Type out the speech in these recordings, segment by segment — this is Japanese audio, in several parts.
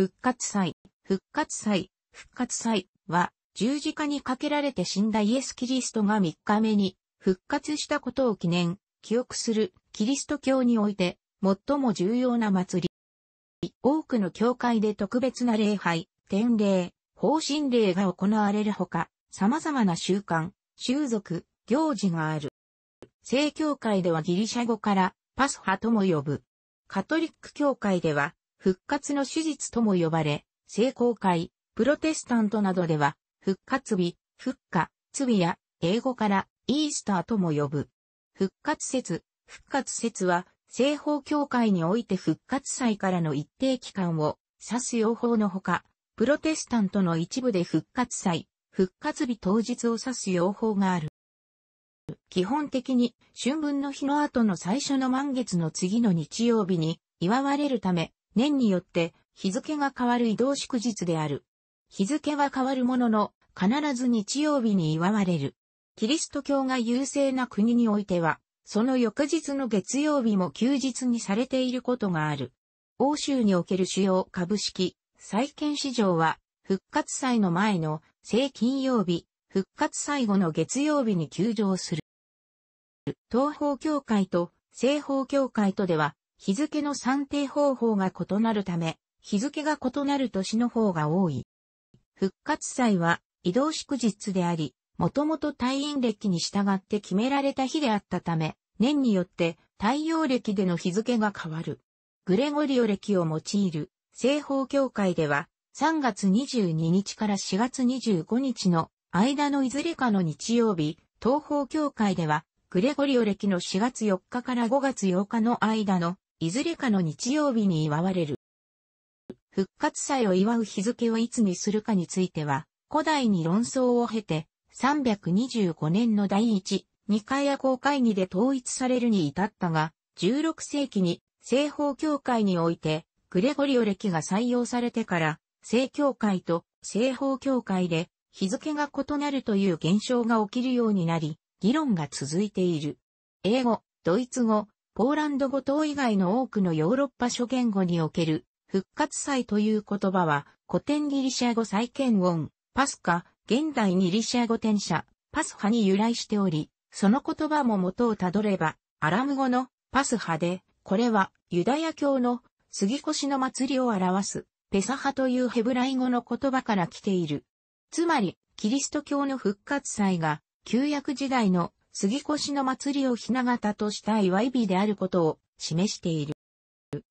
復活祭、復活祭、復活祭は、十字架にかけられて死んだイエス・キリストが3日目に復活したことを記念、記憶するキリスト教において最も重要な祭り。多くの教会で特別な礼拝、典礼、方針礼が行われるほか、様々な習慣、習俗、行事がある。正教会ではギリシャ語からパスハとも呼ぶ。カトリック教会では復活の手術とも呼ばれ、聖公会、プロテスタントなどでは、復活日、復活、罪や、英語からイースターとも呼ぶ。復活説、復活説は、西方教会において復活祭からの一定期間を指す用法のほか、プロテスタントの一部で復活祭、復活日当日を指す用法がある。基本的に春分の日の後の最初の満月の次の日曜日に祝われるため、年によって日付が変わる移動祝日である。日付は変わるものの、必ず日曜日に祝われる。キリスト教が優勢な国においては、その翌日の月曜日も休日にされていることがある。欧州における主要株式、債券市場は、復活祭の前の正金曜日、復活最後の月曜日に休場する。東方教会と西方教会とでは日付の算定方法が異なるため、日付が異なる年の方が多い。復活祭は移動祝日であり、もともと退院歴に従って決められた日であったため、年によって太陽歴での日付が変わる。グレゴリオ歴を用いる西方教会では、3月22日から4月25日の間のいずれかの日曜日、東方教会では、グレゴリオ歴の4月4日から5月8日の間のいずれかの日曜日に祝われる。復活祭を祝う日付をいつにするかについては、古代に論争を経て、325年の第一、二回夜行会議で統一されるに至ったが、16世紀に西方教会において、グレゴリオ歴が採用されてから、正教会と西方教会で日付が異なるという現象が起きるようになり、議論が続いている。英語、ドイツ語、ポーランド語等以外の多くのヨーロッパ諸言語における復活祭という言葉は古典ギリシャ語再建音、パスカ、現代ギリシャ語転写、パスハに由来しており、その言葉も元をたどれば、アラム語のパスハで、これはユダヤ教の杉越の祭りを表すペサハというヘブライ語の言葉から来ている。つまり、キリスト教の復活祭が旧約時代の杉越の祭りを雛形とした祝い日であることを示している。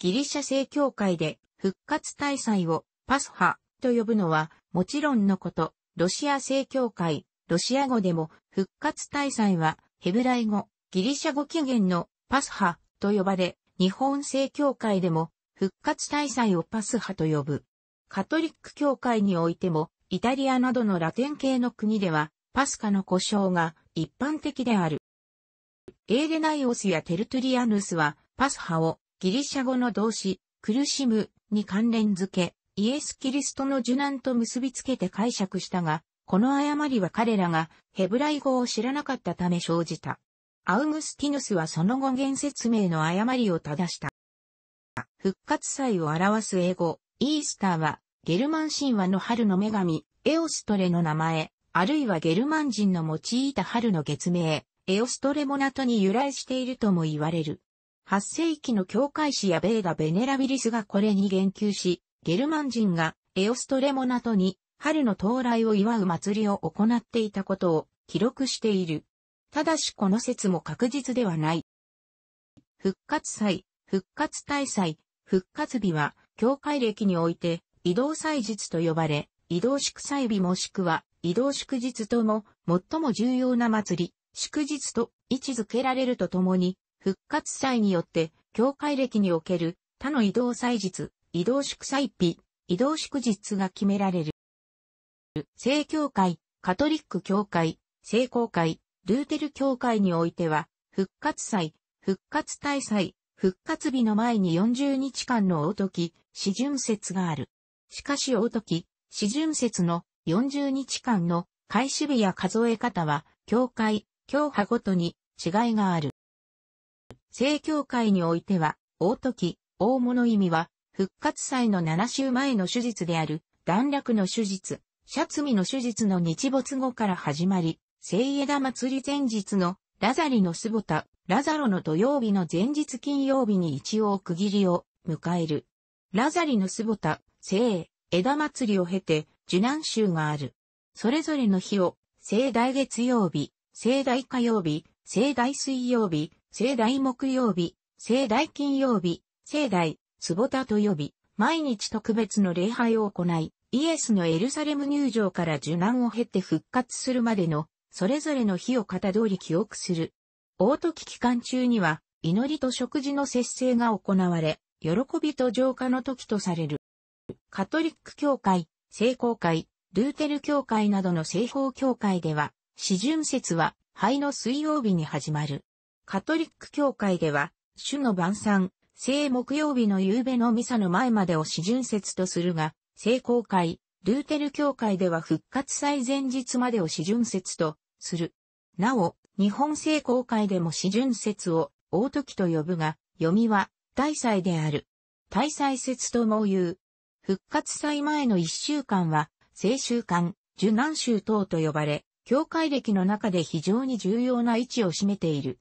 ギリシャ正教会で復活大祭をパスハと呼ぶのはもちろんのこと、ロシア正教会、ロシア語でも復活大祭はヘブライ語、ギリシャ語起源のパスハと呼ばれ、日本正教会でも復活大祭をパスハと呼ぶ。カトリック教会においても、イタリアなどのラテン系の国では、パスカの故障が一般的である。エーデナイオスやテルトゥリアヌスは、パスハをギリシャ語の動詞、苦しむに関連付け、イエス・キリストの受難と結びつけて解釈したが、この誤りは彼らがヘブライ語を知らなかったため生じた。アウグスティヌスはその後原説明の誤りを正した。復活祭を表す英語、イースターは、ゲルマン神話の春の女神、エオストレの名前、あるいはゲルマン人の用いた春の月名、エオストレモナトに由来しているとも言われる。8世紀の教会史やベーガ・ベネラビリスがこれに言及し、ゲルマン人がエオストレモナトに春の到来を祝う祭りを行っていたことを記録している。ただしこの説も確実ではない。復活祭、復活大祭、復活日は、教会歴において、移動祭日と呼ばれ、移動祝祭日もしくは、移動祝日とも最も重要な祭り、祝日と位置づけられるとともに、復活祭によって、教会歴における他の移動祭日、移動祝祭日、移動祝日が決められる。聖教会、カトリック教会、聖公会、ルーテル教会においては、復活祭、復活大祭、復活日の前に40日間の大時、四巡節がある。しかし大時、四巡節の40日間の開始日や数え方は、教会、教派ごとに違いがある。正教会においては、大時、大物意味は、復活祭の7週前の手術である、段落の手術、シャツミの手術の日没後から始まり、聖枝祭り前日の、ラザリのスボタ、ラザロの土曜日の前日金曜日に一応区切りを迎える。ラザリのスボタ、聖枝祭りを経て、受難週がある。それぞれの日を、盛大月曜日、盛大火曜日、盛大水曜日、盛大木曜日、盛大金曜日、盛大、坪田と呼び、毎日特別の礼拝を行い、イエスのエルサレム入場から受難を経て復活するまでの、それぞれの日を型通り記憶する。大時期間中には、祈りと食事の節制が行われ、喜びと浄化の時とされる。カトリック教会、聖公会、ルーテル教会などの西方教会では、四巡節は、灰の水曜日に始まる。カトリック教会では、主の晩餐、聖木曜日の夕べのミサの前までを四巡節とするが、聖公会、ルーテル教会では復活祭前日までを四巡節とする。なお、日本聖公会でも四巡節を大時と呼ぶが、読みは大祭である。大祭節とも言う。復活祭前の一週間は、聖週間、受難州等と呼ばれ、教会歴の中で非常に重要な位置を占めている。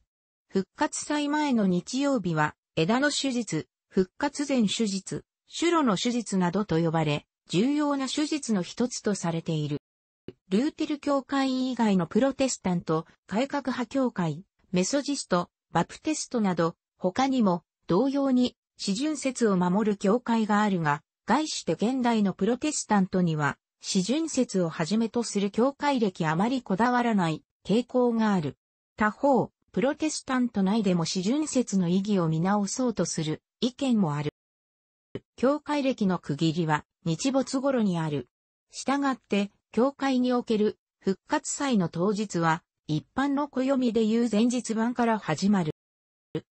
復活祭前の日曜日は、枝の手術、復活前手術、ュ路の手術などと呼ばれ、重要な手術の一つとされている。ルーテル教会以外のプロテスタント、改革派教会、メソジスト、バプテストなど、他にも同様に、四巡説を守る教会があるが、題して現代のプロテスタントには、四巡説をはじめとする教会歴あまりこだわらない傾向がある。他方、プロテスタント内でも四巡説の意義を見直そうとする意見もある。教会歴の区切りは日没頃にある。従って、教会における復活祭の当日は、一般の暦でいう前日版から始まる。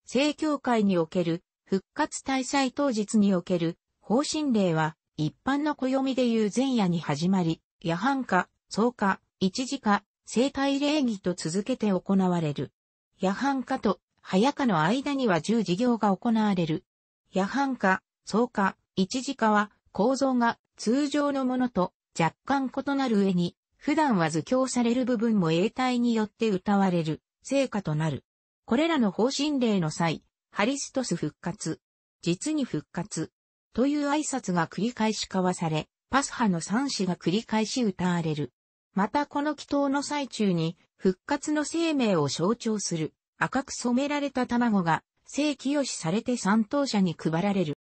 正教会における復活大祭当日における方針令は、一般の暦でいう前夜に始まり、夜半か、草か、一時か、生体礼儀と続けて行われる。夜半かと、早かの間には十事業が行われる。夜半か、草か、一時かは、構造が通常のものと若干異なる上に、普段は図教される部分も英体によって歌われる、成果となる。これらの方針令の際、ハリストス復活、実に復活、という挨拶が繰り返し交わされ、パスハの三子が繰り返し歌われる。またこの祈祷の最中に、復活の生命を象徴する赤く染められた卵が聖清しされて三等者に配られる。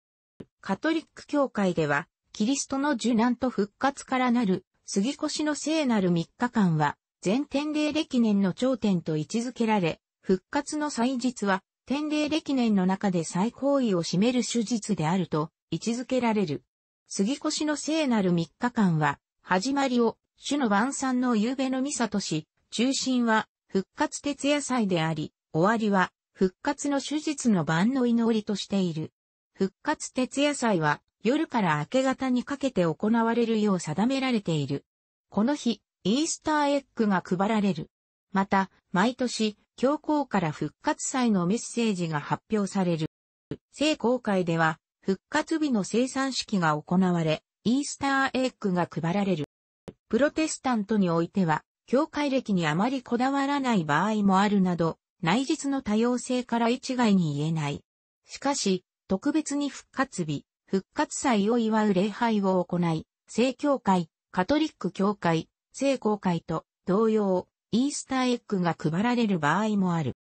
カトリック教会では、キリストの受難と復活からなる杉越の聖なる三日間は、全天霊歴年の頂点と位置づけられ、復活の祭日は、天霊歴年の中で最高位を占める手術であると位置づけられる。杉越の聖なる3日間は、始まりを、主の晩餐の夕べのミサとし、中心は、復活徹夜祭であり、終わりは、復活の手術の晩の祈りとしている。復活徹夜祭は、夜から明け方にかけて行われるよう定められている。この日、イースターエッグが配られる。また、毎年、教皇から復活祭のメッセージが発表される。聖公会では、復活日の生産式が行われ、イースターエッグが配られる。プロテスタントにおいては、教会歴にあまりこだわらない場合もあるなど、内実の多様性から一概に言えない。しかし、特別に復活日、復活祭を祝う礼拝を行い、正教会、カトリック教会、聖公会と同様、イースターエッグが配られる場合もある。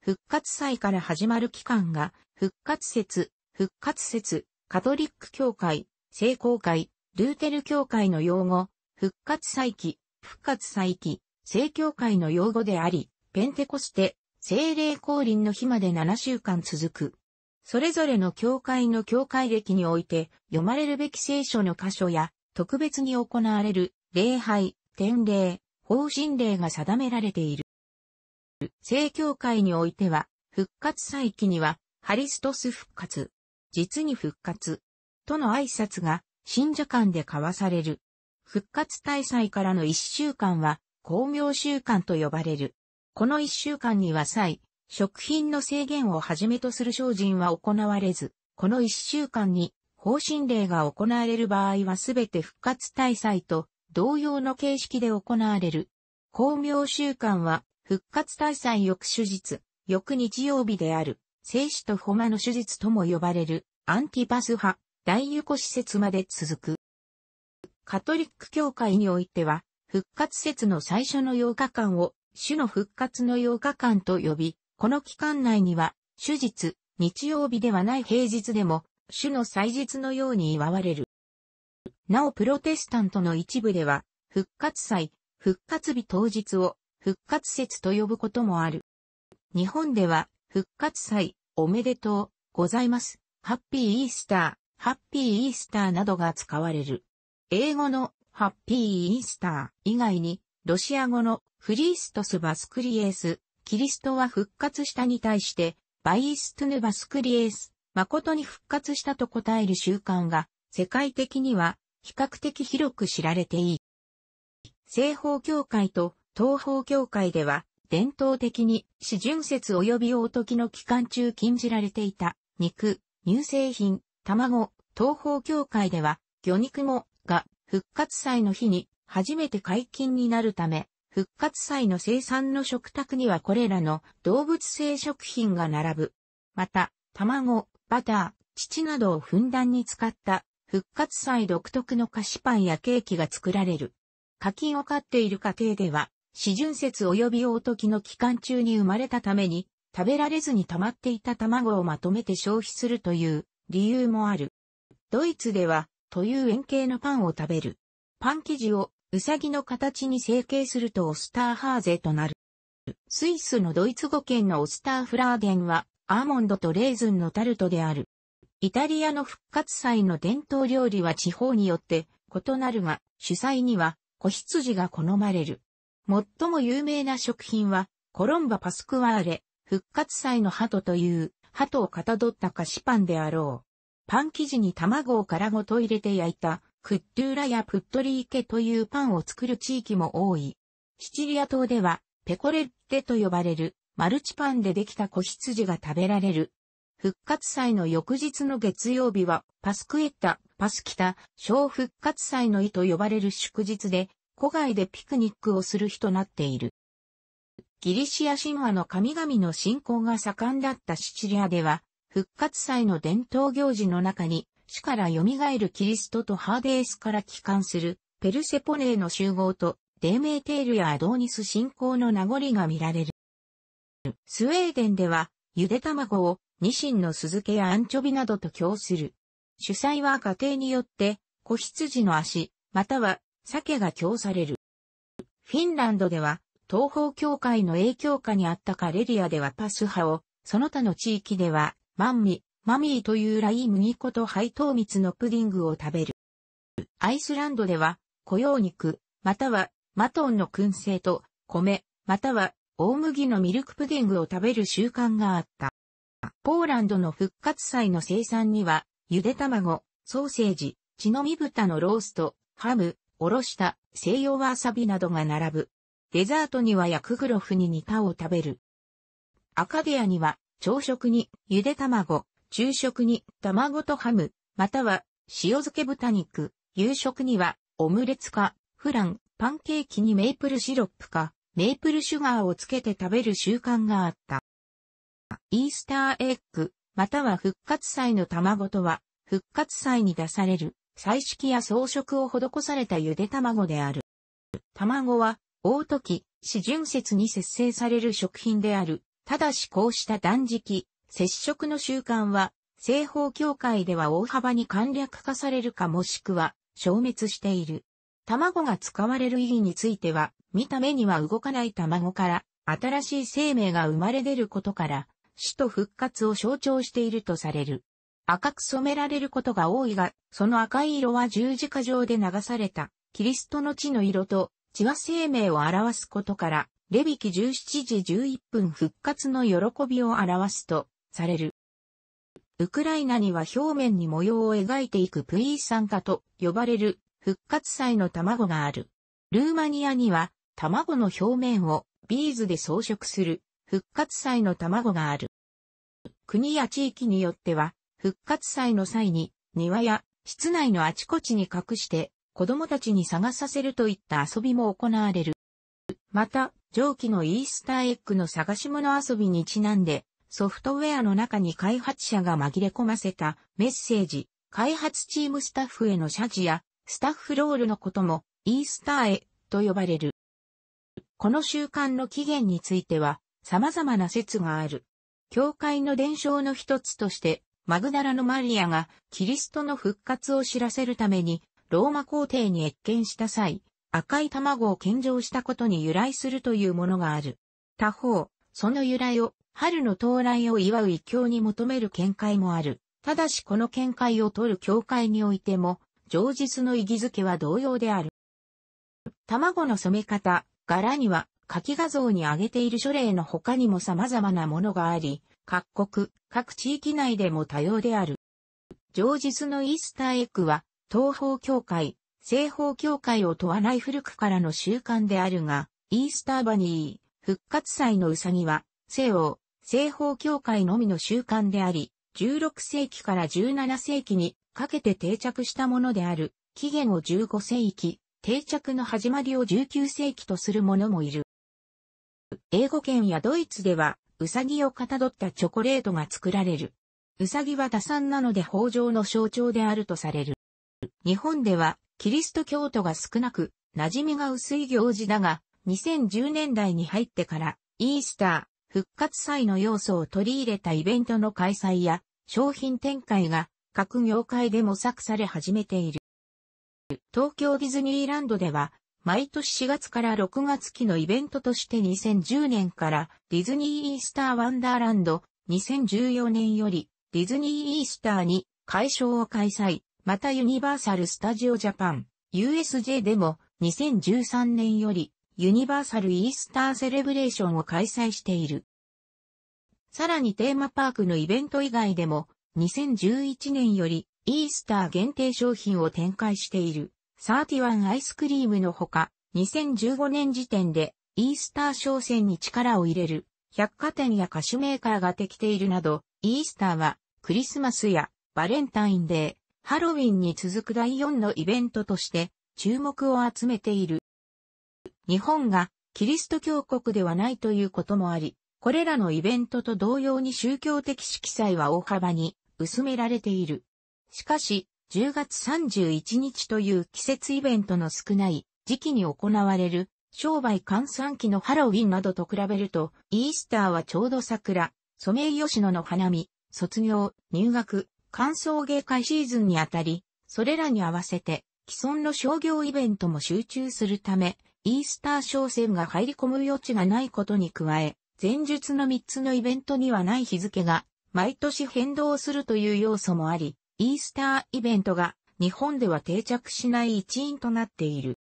復活祭から始まる期間が、復活節、復活説、カトリック教会、聖公会、ルーテル教会の用語、復活再起、復活再起、聖教会の用語であり、ペンテコステ、聖霊降臨の日まで7週間続く。それぞれの教会の教会歴において読まれるべき聖書の箇所や特別に行われる礼拝、典礼、方針礼が定められている。聖教会においては復活祭期にはハリストス復活、実に復活。との挨拶が信者間で交わされる。復活大祭からの一週間は、巧妙週間と呼ばれる。この一週間には祭、食品の制限をはじめとする精進は行われず、この一週間に方針令が行われる場合はすべて復活大祭と同様の形式で行われる。巧妙週間は復活大祭翌手日、翌日曜日である。精子とホマの手術とも呼ばれるアンティパス派、大ユコ施設まで続く。カトリック教会においては、復活節の最初の8日間を、主の復活の8日間と呼び、この期間内には、手術、日曜日ではない平日でも、主の祭日のように祝われる。なおプロテスタントの一部では、復活祭、復活日当日を、復活節と呼ぶこともある。日本では、復活祭、おめでとうございます。ハッピーイースター、ハッピーイースターなどが使われる。英語のハッピーイースター以外に、ロシア語のフリーストスバスクリエース、キリストは復活したに対して、バイストゥヌバスクリエース、誠に復活したと答える習慣が、世界的には比較的広く知られていい。西方教会と東方教会では、伝統的に、四巡節及び大時の期間中禁じられていた、肉、乳製品、卵、東方協会では、魚肉も、が、復活祭の日に、初めて解禁になるため、復活祭の生産の食卓にはこれらの動物性食品が並ぶ。また、卵、バター、乳などをふんだんに使った復活祭独特の菓子パンやケーキが作られる。課金を飼っている家庭では、四巡節及び大時の期間中に生まれたために、食べられずに溜まっていた卵をまとめて消費するという理由もある。ドイツでは、という円形のパンを食べる。パン生地をうさぎの形に成形するとオスターハーゼとなる。スイスのドイツ語圏のオスターフラーデンは、アーモンドとレーズンのタルトである。イタリアの復活祭の伝統料理は地方によって異なるが、主菜には子羊が好まれる。最も有名な食品は、コロンバパスクワーレ、復活祭の鳩という、鳩をかたどった菓子パンであろう。パン生地に卵を殻ごと入れて焼いた、クッドゥーラやプットリーケというパンを作る地域も多い。シチリア島では、ペコレッテと呼ばれる、マルチパンでできた子羊が食べられる。復活祭の翌日の月曜日は、パスクエッタ、パスキタ、小復活祭の意と呼ばれる祝日で、古外でピクニックをする日となっている。ギリシア神話の神々の信仰が盛んだったシチリアでは、復活祭の伝統行事の中に、死から蘇るキリストとハーデースから帰還するペルセポネーの集合とデーメーテールやアドーニス信仰の名残が見られる。スウェーデンでは、ゆで卵をニシンの酢漬けやアンチョビなどと供する。主催は家庭によって、子羊の足、または鮭が供される。フィンランドでは、東方教会の影響下にあったカレリアではパス派を、その他の地域では、マンミ、マミーというライ麦粉と配ミ蜜のプディングを食べる。アイスランドでは、雇用肉、または、マトンの燻製と、米、または、大麦のミルクプディングを食べる習慣があった。ポーランドの復活祭の生産には、ゆで卵、ソーセージ、血のみ豚のロースト、ハム、おろした西洋わさびなどが並ぶ。デザートにはヤクグロフに煮たを食べる。アカデアには朝食にゆで卵、昼食に卵とハム、または塩漬け豚肉、夕食にはオムレツか、フラン、パンケーキにメープルシロップか、メープルシュガーをつけて食べる習慣があった。イースターエッグ、または復活祭の卵とは、復活祭に出される彩色や装飾を施されたゆで卵である。卵は、大時、四純節に節制される食品である。ただしこうした断食、接食の習慣は、西方教会では大幅に簡略化されるかもしくは、消滅している。卵が使われる意義については、見た目には動かない卵から、新しい生命が生まれ出ることから、死と復活を象徴しているとされる。赤く染められることが多いが、その赤い色は十字架上で流された、キリストの地の色と、血は生命を表すことから、レビキ17時11分復活の喜びを表すと、される。ウクライナには表面に模様を描いていくプイーサンカと呼ばれる復活祭の卵がある。ルーマニアには卵の表面をビーズで装飾する復活祭の卵がある。国や地域によっては復活祭の際に、庭や室内のあちこちに隠して子供たちに探させるといった遊びも行われる。また、上記のイースターエッグの探し物遊びにちなんで、ソフトウェアの中に開発者が紛れ込ませたメッセージ、開発チームスタッフへの謝辞や、スタッフロールのことも、イースターへ、と呼ばれる。この習慣の起源については、様々な説がある。教会の伝承の一つとして、マグダラのマリアがキリストの復活を知らせるためにローマ皇帝に越見した際、赤い卵を献上したことに由来するというものがある。他方、その由来を春の到来を祝う異教に求める見解もある。ただしこの見解を取る教会においても、常実の意義づけは同様である。卵の染め方、柄には、書き画像に挙げている書類の他にも様々なものがあり、各国、各地域内でも多様である。上日のイースターエッグは、東方教会、西方教会を問わない古くからの習慣であるが、イースターバニー、復活祭のうさぎは、西欧、西方教会のみの習慣であり、16世紀から17世紀にかけて定着したものである、起源を15世紀、定着の始まりを19世紀とするものもいる。英語圏やドイツでは、うさぎをかたどったチョコレートが作られる。うさぎは打算なので豊穣の象徴であるとされる。日本では、キリスト教徒が少なく、馴染みが薄い行事だが、2010年代に入ってから、イースター、復活祭の要素を取り入れたイベントの開催や、商品展開が、各業界で模索され始めている。東京ディズニーランドでは、毎年4月から6月期のイベントとして2010年からディズニーイースターワンダーランド2014年よりディズニーイースターに会消を開催、またユニバーサル・スタジオ・ジャパン USJ でも2013年よりユニバーサル・イースター・セレブレーションを開催している。さらにテーマパークのイベント以外でも2011年よりイースター限定商品を展開している。31アイスクリームのほか、2015年時点でイースター商戦に力を入れる百貨店や菓子メーカーができているなど、イースターはクリスマスやバレンタインデー、ハロウィンに続く第4のイベントとして注目を集めている。日本がキリスト教国ではないということもあり、これらのイベントと同様に宗教的色彩は大幅に薄められている。しかし、10月31日という季節イベントの少ない時期に行われる商売換算期のハロウィンなどと比べると、イースターはちょうど桜、ソメイヨシノの花見、卒業、入学、歓送迎会シーズンにあたり、それらに合わせて既存の商業イベントも集中するため、イースター商戦が入り込む余地がないことに加え、前述の3つのイベントにはない日付が毎年変動するという要素もあり、イースターイベントが日本では定着しない一因となっている。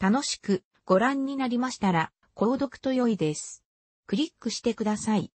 楽しくご覧になりましたら、購読と良いです。クリックしてください。